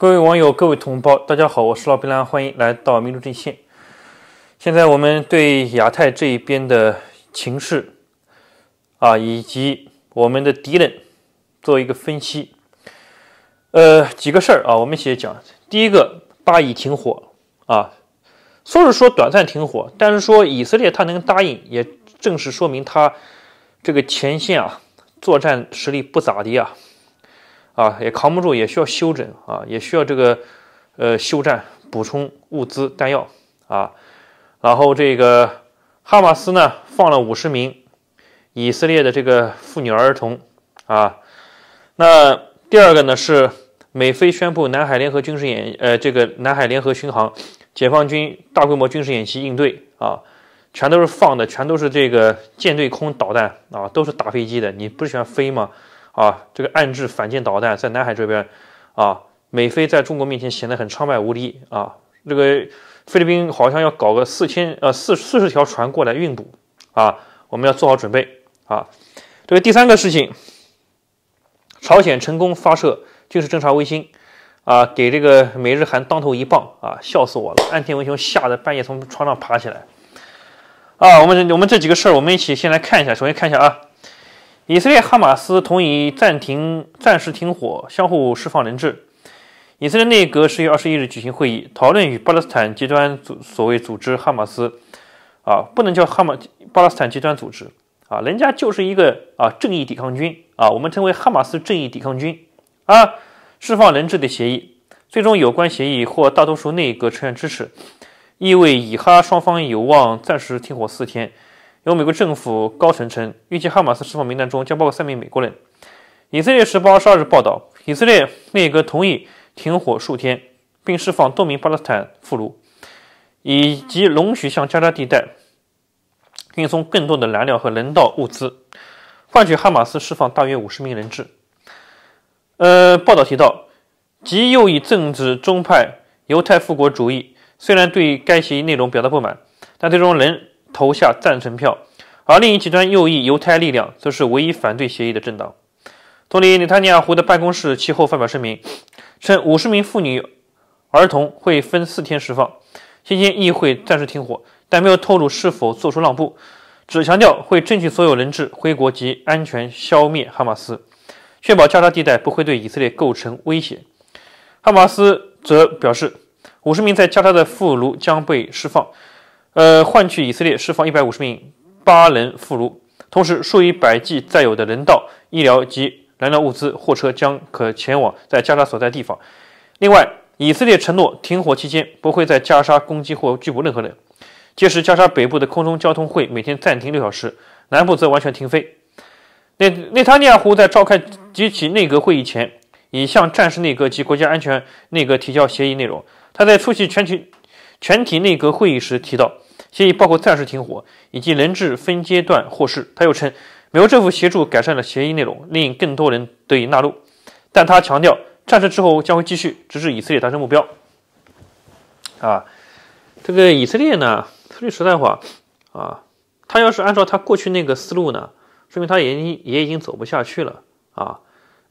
各位网友，各位同胞，大家好，我是老白兰，欢迎来到民族阵线。现在我们对亚太这一边的情势啊，以及我们的敌人做一个分析。呃，几个事儿啊，我们先讲。第一个，巴以停火啊，说是说短暂停火，但是说以色列他能答应，也正是说明他这个前线啊，作战实力不咋地啊。啊，也扛不住，也需要休整啊，也需要这个，呃，休战，补充物资、弹药啊。然后这个哈马斯呢，放了五十名以色列的这个妇女、儿童啊。那第二个呢，是美菲宣布南海联合军事演，呃，这个南海联合巡航，解放军大规模军事演习应对啊，全都是放的，全都是这个舰队空导弹啊，都是打飞机的。你不喜欢飞吗？啊，这个暗制反舰导弹在南海这边，啊，美菲在中国面前显得很苍白无力啊。这个菲律宾好像要搞个四千呃四四十条船过来运补啊，我们要做好准备啊。这个第三个事情，朝鲜成功发射军事侦察卫星，啊，给这个美日韩当头一棒啊，笑死我了，岸田文雄吓得半夜从床上爬起来啊。我们我们这几个事儿，我们一起先来看一下，首先看一下啊。以色列哈马斯同意暂停、暂时停火，相互释放人质。以色列内阁十月二十一日举行会议，讨论与巴勒斯坦极端组所谓组织哈马斯，啊，不能叫哈马巴勒斯坦极端组织，啊，人家就是一个啊正义抵抗军，啊，我们称为哈马斯正义抵抗军，啊，释放人质的协议，最终有关协议获大多数内阁成员支持，意味以哈双方有望暂时停火四天。有美国政府高层称，预计哈马斯释放名单中将包括三名美国人。以色列十八十二日报道，以色列内阁同意停火数天，并释放多名巴勒斯坦俘虏，以及容许向加沙地带运送更多的燃料和人道物资，换取哈马斯释放大约五十名人质。呃，报道提到，极右翼政治中派犹太复国主义虽然对该协议内容表达不满，但最终仍。投下赞成票，而另一极端右翼犹太力量则是唯一反对协议的政党。总理内塔尼亚胡的办公室其后发表声明，称五十名妇女儿童会分四天释放，期间议会暂时停火，但没有透露是否做出让步，只强调会争取所有人质回国及安全消灭哈马斯，确保加沙地带不会对以色列构成威胁。哈马斯则表示，五十名在加沙的俘虏将被释放。呃，换取以色列释放一百五十名巴人俘虏，同时数以百计载有的人道、医疗及燃料物资货车将可前往在加沙所在地方。另外，以色列承诺停火期间不会在加沙攻击或拘捕任何人。届时，加沙北部的空中交通会每天暂停六小时，南部则完全停飞。内内塔尼亚胡在召开集体内阁会议前，已向战时内阁及国家安全内阁提交协议内容。他在出席全体。全体内阁会议时提到，协议包括暂时停火以及人质分阶段获释。他又称，美国政府协助改善了协议内容，令更多人得以纳入。但他强调，战争之后将会继续，直至以色列达成目标。啊，这个以色列呢，说句实在话，啊，他要是按照他过去那个思路呢，说明他也也已经走不下去了啊。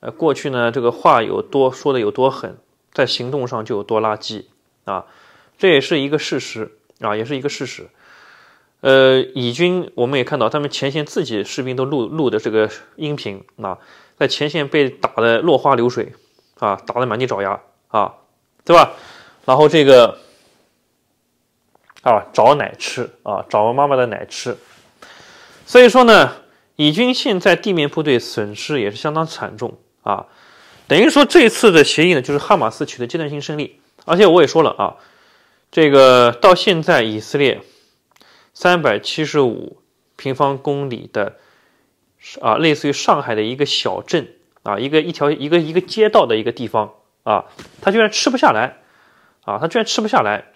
呃，过去呢，这个话有多说的有多狠，在行动上就有多垃圾啊。这也是一个事实啊，也是一个事实。呃，以军我们也看到，他们前线自己士兵都录录的这个音频啊，在前线被打得落花流水啊，打得满地找牙啊，对吧？然后这个啊，找奶吃啊，找妈妈的奶吃。所以说呢，以军现在地面部队损失也是相当惨重啊，等于说这次的协议呢，就是哈马斯取得阶段性胜利。而且我也说了啊。这个到现在，以色列三百七十五平方公里的，啊，类似于上海的一个小镇啊，一个一条一个一个街道的一个地方啊，他居然吃不下来，啊，他居然吃不下来。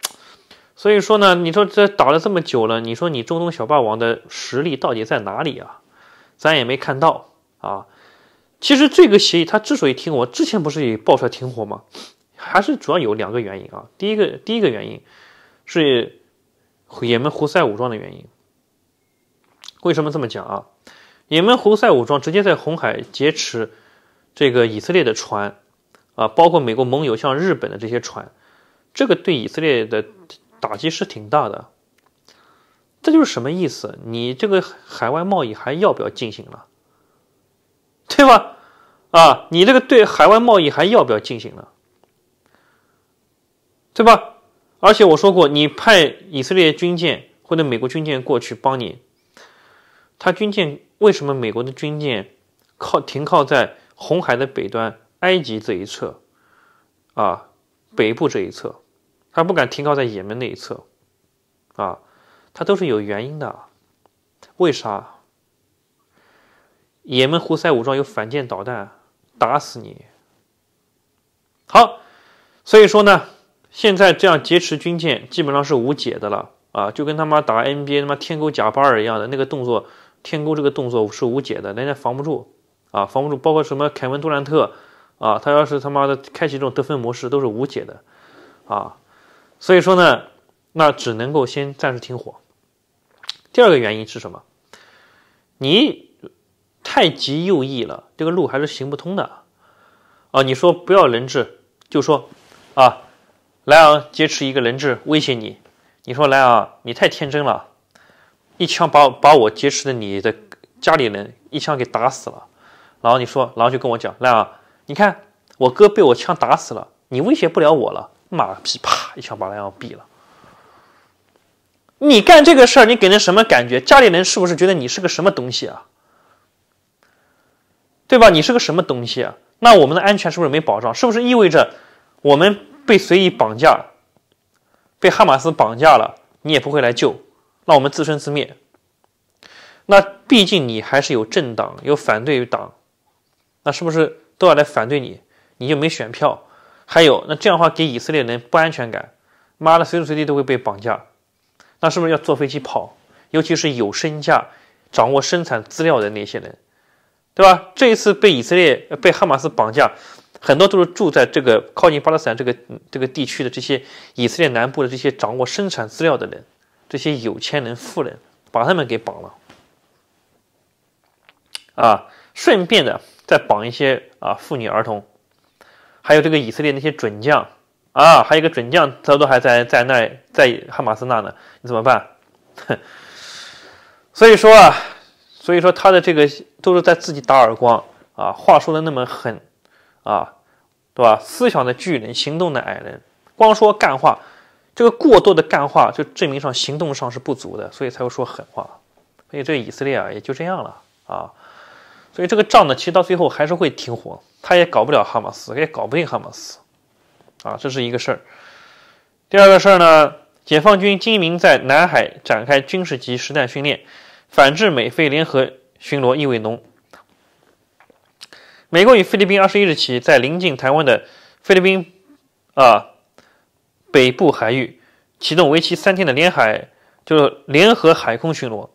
所以说呢，你说这打了这么久了，你说你中东小霸王的实力到底在哪里啊？咱也没看到啊。其实这个协议，他之所以停火，之前不是也爆出来停火吗？还是主要有两个原因啊。第一个，第一个原因是也门胡塞武装的原因。为什么这么讲啊？也门胡塞武装直接在红海劫持这个以色列的船啊，包括美国盟友像日本的这些船，这个对以色列的打击是挺大的。这就是什么意思？你这个海外贸易还要不要进行了？对吧？啊，你这个对海外贸易还要不要进行了？对吧？而且我说过，你派以色列军舰或者美国军舰过去帮你，他军舰为什么？美国的军舰靠停靠在红海的北端，埃及这一侧，啊，北部这一侧，他不敢停靠在也门那一侧，啊，他都是有原因的。为啥？也门胡塞武装有反舰导弹，打死你。好，所以说呢。现在这样劫持军舰，基本上是无解的了啊！就跟他妈打 NBA 他妈天沟贾巴尔一样的那个动作，天沟这个动作是无解的，人家防不住啊，防不住。包括什么凯文杜兰特啊，他要是他妈的开启这种得分模式，都是无解的啊。所以说呢，那只能够先暂时停火。第二个原因是什么？你太极右翼了，这个路还是行不通的啊！你说不要人质，就说啊。莱昂劫持一个人质威胁你，你说莱昂，你太天真了，一枪把把我劫持的你的家里人一枪给打死了，然后你说，然后就跟我讲，莱昂，你看我哥被我枪打死了，你威胁不了我了，妈逼，啪一枪把莱昂毙了。你干这个事儿，你给人什么感觉？家里人是不是觉得你是个什么东西啊？对吧？你是个什么东西啊？那我们的安全是不是没保障？是不是意味着我们？被随意绑架，被哈马斯绑架了，你也不会来救，那我们自生自灭。那毕竟你还是有政党，有反对党，那是不是都要来反对你？你就没选票？还有，那这样的话给以色列人不安全感，妈的，随时随地都会被绑架，那是不是要坐飞机跑？尤其是有身价、掌握生产资料的那些人，对吧？这一次被以色列、被哈马斯绑架。很多都是住在这个靠近巴勒斯坦这个这个地区的这些以色列南部的这些掌握生产资料的人，这些有钱人富人，把他们给绑了，啊，顺便的再绑一些啊妇女儿童，还有这个以色列那些准将啊，还有一个准将他都多还在在那在哈马斯那呢，你怎么办？所以说啊，所以说他的这个都是在自己打耳光啊，话说的那么狠。啊，对吧？思想的巨人，行动的矮人。光说干话，这个过多的干话就证明上行动上是不足的，所以才会说狠话。所以这以色列啊，也就这样了啊。所以这个仗呢，其实到最后还是会停火，他也搞不了哈马斯，也搞不赢哈马斯，啊，这是一个事儿。第二个事儿呢，解放军精明在南海展开军事级实弹训练，反制美菲联合巡逻意味浓。美国与菲律宾二十一日起，在临近台湾的菲律宾啊北部海域启动为期三天的联海，就是联合海空巡逻。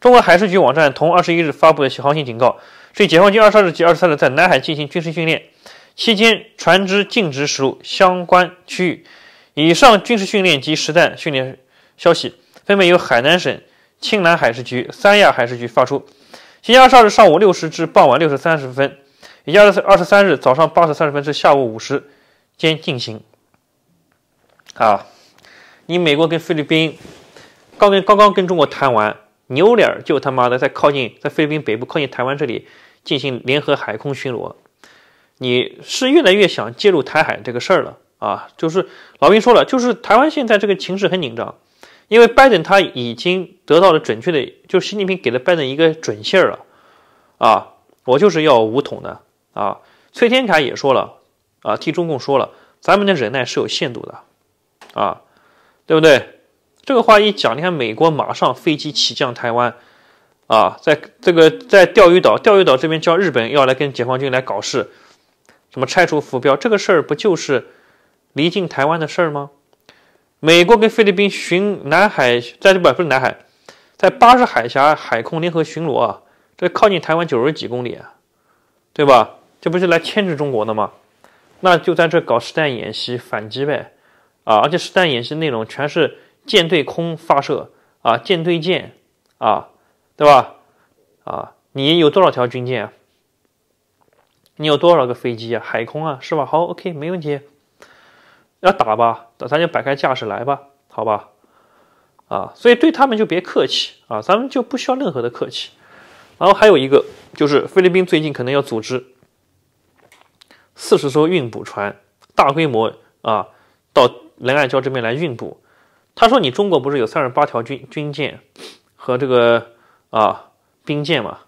中国海事局网站同二十一日发布的航行警告，对解放军二十二日及二十三日在南海进行军事训练期间，船只禁止驶入相关区域。以上军事训练及实弹训练消息，分别由海南省、青南海事局、三亚海事局发出。今天二十二日上午六时至傍晚六时三十分。也就是二十三日早上八时三十分至下午五时间进行。啊，你美国跟菲律宾刚跟刚刚跟中国谈完，扭脸就他妈的在靠近在菲律宾北部靠近台湾这里进行联合海空巡逻。你是越来越想介入台海这个事儿了啊！就是老兵说了，就是台湾现在这个情势很紧张，因为拜登他已经得到了准确的，就是习近平给了拜登一个准信儿了。啊，我就是要武统的。啊，崔天凯也说了，啊，替中共说了，咱们的忍耐是有限度的，啊，对不对？这个话一讲，你看美国马上飞机起降台湾，啊，在这个在钓鱼岛，钓鱼岛这边叫日本要来跟解放军来搞事，什么拆除浮标，这个事儿不就是离近台湾的事儿吗？美国跟菲律宾巡南海，在这不不是南海，在巴士海峡海空联合巡逻啊，这靠近台湾九十几公里啊，对吧？这不是来牵制中国的吗？那就在这搞实弹演习反击呗，啊，而且实弹演习内容全是舰对空发射啊，舰对舰啊，对吧？啊，你有多少条军舰？你有多少个飞机啊？海空啊，是吧？好，OK，没问题，要打吧，咱就摆开架势来吧，好吧？啊，所以对他们就别客气啊，咱们就不需要任何的客气。然后还有一个就是菲律宾最近可能要组织。四十艘运补船，大规模啊，到仁爱礁这边来运补。他说：“你中国不是有三十八条军军舰和这个啊兵舰嘛？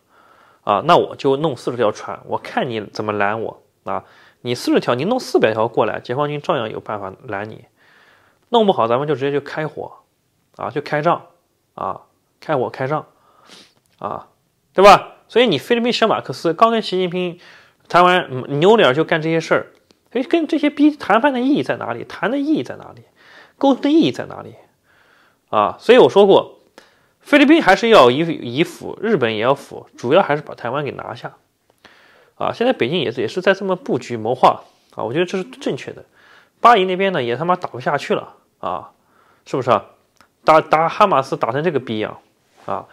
啊，那我就弄四十条船，我看你怎么拦我啊！你四十条，你弄四百条过来，解放军照样有办法拦你。弄不好，咱们就直接就开火啊，就开仗啊，开火开仗啊，对吧？所以你菲律宾小马克思刚跟习近平。”谈完扭脸就干这些事儿，所以跟这些逼谈判的意义在哪里？谈的意义在哪里？沟通的意义在哪里？啊，所以我说过，菲律宾还是要以以辅日本也要辅，主要还是把台湾给拿下。啊，现在北京也是也是在这么布局谋划啊，我觉得这是正确的。巴以那边呢也他妈打不下去了啊，是不是啊？打打哈马斯打成这个逼样啊？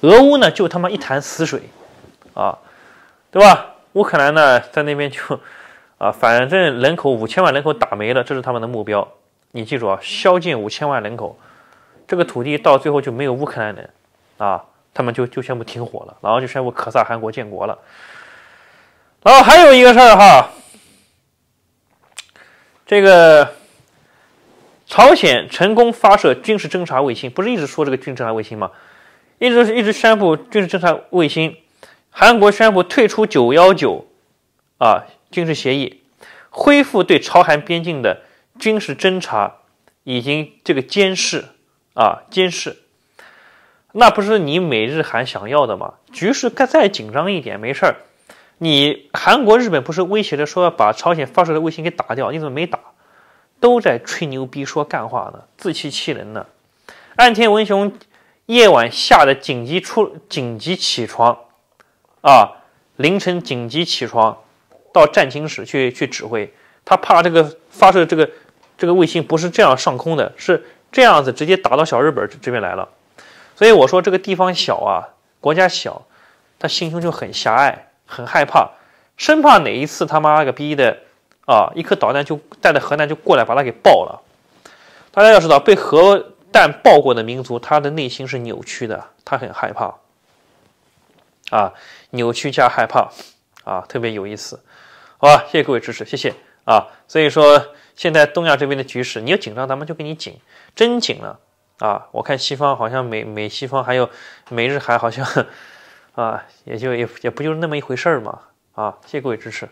俄乌呢就他妈一潭死水啊，对吧？乌克兰呢，在那边就，啊，反正人口五千万人口打没了，这是他们的目标。你记住啊，消尽五千万人口，这个土地到最后就没有乌克兰人，啊，他们就就宣布停火了，然后就宣布可萨韩国建国了。然后还有一个事儿哈，这个朝鲜成功发射军事侦察卫星，不是一直说这个军事侦察卫星吗？一直是一直宣布军事侦察卫星。韩国宣布退出“九幺九”啊军事协议，恢复对朝韩边境的军事侦察，已经这个监视啊监视，那不是你美日韩想要的吗？局势再再紧张一点没事儿，你韩国日本不是威胁着说要把朝鲜发射的卫星给打掉？你怎么没打？都在吹牛逼说干话呢，自欺欺人呢。岸田文雄夜晚吓得紧急出紧急起床。啊！凌晨紧急起床，到战情室去去指挥。他怕这个发射这个这个卫星不是这样上空的，是这样子直接打到小日本这边来了。所以我说这个地方小啊，国家小，他心胸就很狭隘，很害怕，生怕哪一次他妈个逼的啊，一颗导弹就带着核弹就过来把他给爆了。大家要知道，被核弹爆过的民族，他的内心是扭曲的，他很害怕。啊，扭曲加害怕，啊，特别有意思，好吧，谢谢各位支持，谢谢啊，所以说现在东亚这边的局势，你要紧张，咱们就给你紧，真紧了啊，我看西方好像美美西方还有美日韩好像，啊，也就也也不就是那么一回事嘛，啊，谢谢各位支持。